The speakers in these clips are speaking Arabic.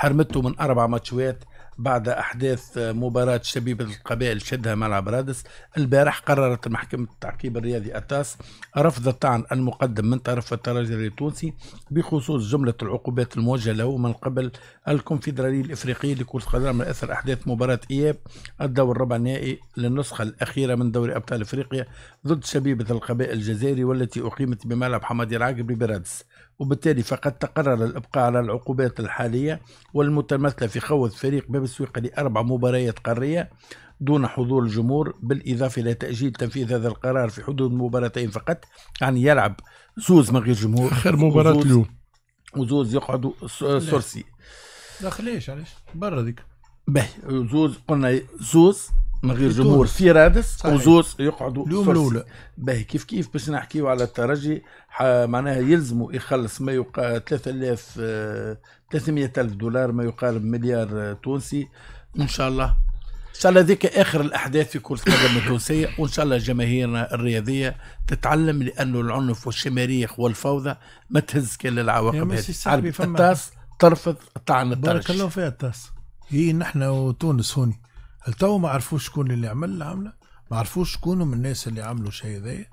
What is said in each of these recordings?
حرمته من أربع ماتشوات بعد أحداث مباراة شبيبة القبائل شدها ملعب رادس البارح قررت محكمة التعقيب الرياضي أتاس رفض الطعن المقدم من طرف الترجي التونسي بخصوص جملة العقوبات الموجهة له من قبل الكونفدرالية الإفريقية لكرة القدم من أثر أحداث مباراة إياب الدور الربع النهائي للنسخة الأخيرة من دوري أبطال إفريقيا ضد شبيبة القبائل الجزائري والتي أقيمت بملعب حمادي العاقبي برادس وبالتالي فقد تقرر الإبقاء على العقوبات الحالية والمتمثلة في خوض فريق باب السويقة لأربع مباريات قارية دون حضور الجمهور بالإضافة إلى تأجيل تنفيذ هذا القرار في حدود مباراتين فقط يعني يلعب زوز من غير جمهور آخر مباراة اليوم وزوز يقعدوا سورسي لا ليش علاش برا ذيك باهي زوز قلنا زوز من غير جمهور في رادس وزوز يقعدوا اليوم الاولى باهي كيف كيف باش نحكيو على الترجي معناها يلزموا يخلص ما يقارب 3000 300000 دولار ما يقارب مليار آه، تونسي ان شاء الله ان شاء الله ذيك اخر الاحداث في كره القدم التونسيه وان شاء الله جماهيرنا الرياضيه تتعلم لانه العنف والشماريخ والفوضى ما تهز كل العواقب هذه التاس ترفض طعن الترجي بارك الله فيها التاس هي نحن وتونس هوني هل تو ما عرفوش شكون اللي عمل العمله ما عرفوش شكون من الناس اللي عملوا شيء ذايا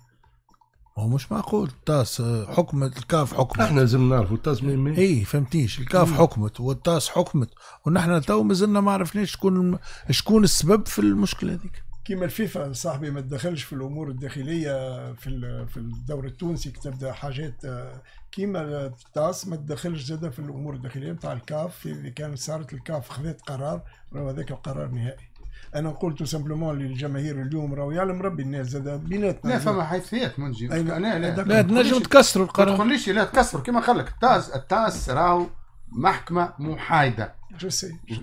هو مش معقول التاس حكمت الكاف حكمت احنا لازم نعرفوا التاس مين مين اي فهمتيش الكاف مم. حكمت والتاس حكمت ونحن تو مازلنا ما عرفناش شكون شكون السبب في المشكله هذيك كيما الفيفا صاحبي ما تدخلش في الامور الداخليه في في الدوري التونسي تبدا حاجات كيما التاس ما تدخلش زاد في الامور الداخليه نتاع الكاف اذا كان صارت الكاف خذت قرار هذاك القرار نهائي انا نقول تو سامبلومون للجماهير اليوم راهو يعلم ربي الناس زاد بيناتنا لا فما حيثيات منجي انا لا, لا تنجم تكسروا القانون ما تقوليش لا تكسروا كما قال لك التاس التاس راهو محكمه محايده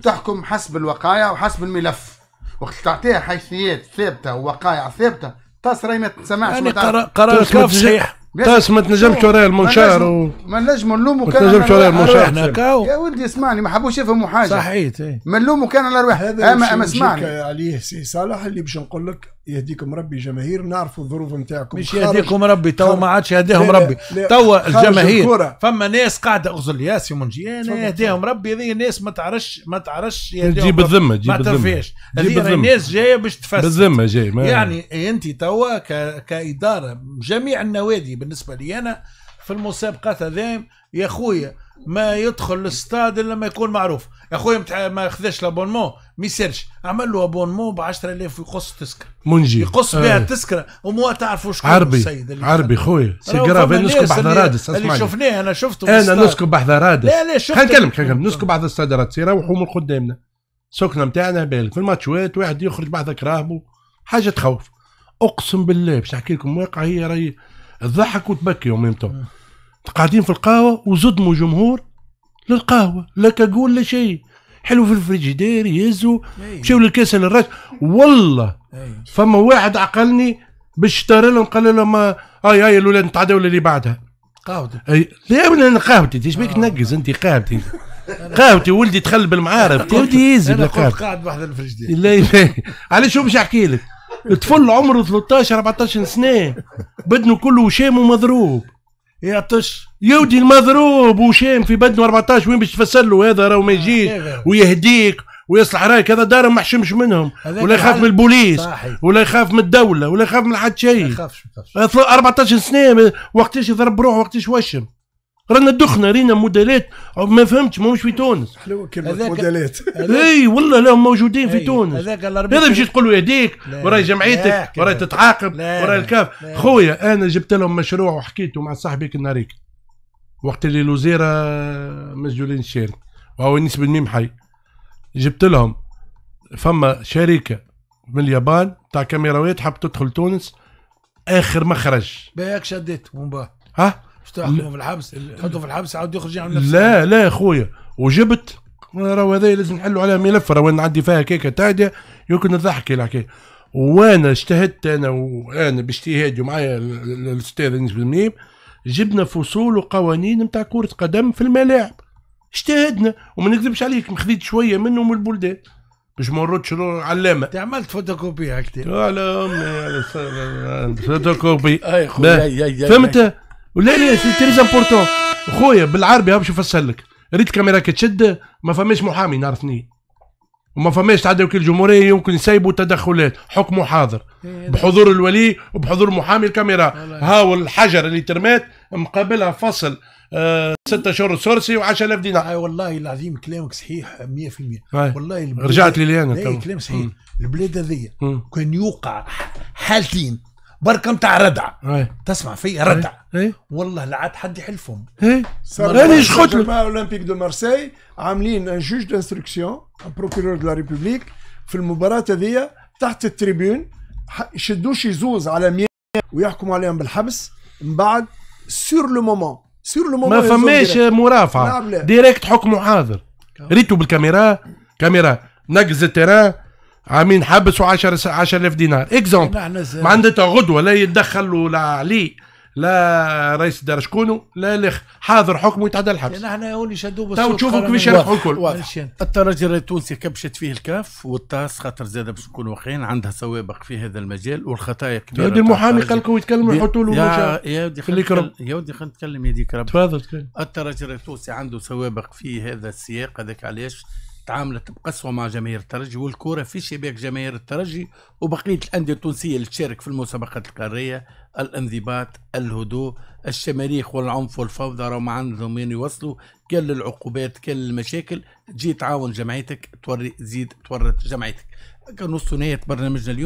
تحكم حسب الوقايع وحسب الملف وقت تعطيها حيثيات ثابته ووقائع ثابته التاس راهي ما تسمعش يعني قرار كاف صحيح تاس ما تنجمش ورايا المنشار و... ما نجم نلومو كان ما تنجمش ورايا المنشار يا ولدي اسمعني ما حبوش يفهموا حاجه صحيت ايه ما نلومو كان على روحي اما اما اسمعني عليه سي صالح اللي باش نقول لك يهديكم ربي جماهير نعرفوا الظروف نتاعكم مش يهديكم ربي تو ما عادش يهديهم ربي تو الجماهير فما ناس قاعده اغزل يا سي منجي انا يهديهم ربي هذه الناس ما تعرفش ما تعرفش تجيب الذمه تجيب الذمه ما تعرفهاش هذه الناس جايه باش تفسد بالذمه جاي يعني انت تو كاداره جميع النوادي بالنسبه لي انا في المسابقات هذيم يا خويا ما يدخل الاستاد الا ما يكون معروف يا خويا ما خذاش لابونمون ما يسيرش عمل له ابونمون ب 10000 يقص تسكره منجي يقص بها آه. التذكره وما تعرفوا شكون عربي السيد اللي عربي خويا سي جراف نسكب بحذا رادس اللي شفناه انا شفته انا نسكب بحذا رادس لا لا شفت خلينا نكلم نسكب بحذا استاد رادس يروحوا من قدامنا سكنه نتاعنا بالك في الماتشوات واحد يخرج بحذا كراهبو حاجه تخوف اقسم بالله باش نحكي لكم واقع هي راهي تضحك وتبكي وميم تو قاعدين في القهوه وزدموا جمهور للقهوه لا كقول لا شيء حلو في الفريجيدير يهزوا مشاو للكاس للراس والله إيه. فما واحد عقلني باش اشترى لهم قال لهم آه، اي اي الاولاد نتعداو اللي بعدها قهوتي لا انا قهوتي ايش بيك آه. تنقز انت قهوتي قهوتي ولدي تخلب بالمعارف ولدي يهز انا قاعد بحذا الفريجيدير لا علاش شو باش احكي لك الطفل عمره 13 14 سنه بدنه كله وشام ومضروب يا يعطش يودي المضروب وشام في بدنه 14 وين باش تفسر له هذا راه ما يجيش ويهديك ويصلح رايك هذا دار ما حشمش منهم ولا يخاف من البوليس ولا يخاف من الدوله ولا يخاف من حد شيء ما يخافش 14 سنه وقتاش يضرب روحه وقتاش وشم رانا دخنا رينا موديلات ما فهمتش ماهوش في تونس حلوه كلمه موديلات اي والله لهم موجودين في تونس هذا باش تقول له يديك وراي جمعيتك وراي تتعاقب وراي الكاف خويا انا جبت لهم مشروع وحكيته مع صاحبي كناريك وقت اللي الوزيره مسجولين الشير وهو نسبة الميم حي جبت لهم فما شركه من اليابان تاع كاميراوات حاب تدخل تونس اخر مخرج باك شديت ومن بعد ها اشتاحوا في الحبس حطوا في الحبس عاود يخرج يعمل نفسه لا لا يا خويا وجبت راهو هذايا لازم نحلوا عليها ملف راهو نعدي فيها كيكه تعديه يمكن نضحك الحكايه وانا اجتهدت انا وانا باجتهادي ومعايا الاستاذ انس بن جبنا فصول وقوانين نتاع كره قدم في الملاعب اجتهدنا وما نكذبش عليك خذيت شويه منه من البلدان باش ما نردش علامه عملت فوتوكوبي هكذا على امي فوتوكوبي فهمت ولا لا تريز امبورتون خويا بالعربي باش نفسر لك ريت كاميرا كتشد ما فماش محامي نعرفني وما فماش تعدى وكيل الجمهوريه يمكن يسيبوا تدخلات حكمه حاضر إيه، بحضور الولي وبحضور محامي الكاميرا هاو الحجر اللي ترمات مقابلها فصل آه ستة شهور سورسي و10000 دينار آه والله العظيم كلامك صحيح 100% والله رجعت لي انا إيه، كلام صحيح البلاد هذيا كان يوقع حالتين بركه نتاع ردع إيه. تسمع في ردع إيه. إيه. والله لا عاد حد يحلفهم مانيش خدمه مع اولمبيك دو مارسي عاملين ان جوج دانستركسيون ان بروكيور دو لا ريبوبليك في المباراه هذيا تحت التريبيون يشدوا شي زوز على مية ويحكموا عليهم بالحبس من بعد سور لو مومون سور لو مومون ما فماش مرافعه ديريكت نعم، حكم حاضر ريتو بالكاميرا كاميرا نقز التيران عامين حبسوا 10 10000 دينار اكزومبل ما عندها غدوه لا يتدخل لا علي لا رئيس الدار شكونه لا لخ حاضر حكمه يتعدى الحبس احنا هون شدوه بس تو تشوفوا كيفاش يربحوا الكل الترجي التونسي كبشت فيه الكاف والتاس خاطر زاد باش نكونوا واقعين عندها سوابق في هذا المجال والخطايا كبيره يا المحامي قال لكم يتكلموا يحطوا له يا يا ودي يا ودي خلينا نتكلم يا ديك رب تفضل الترجي التونسي عنده سوابق في هذا السياق هذاك علاش تعاملت بقسوه مع جماهير الترجي والكره في شباك جماهير الترجي وبقيه الانديه التونسيه اللي تشارك في المسابقات القاريه الانضباط الهدوء الشماريخ والعنف والفوضى راهو ما عندهم وين يوصلوا كل العقوبات كل المشاكل تجي تعاون جمعيتك توري تزيد تورط جمعيتك كان نص نهايه برنامجنا اليوم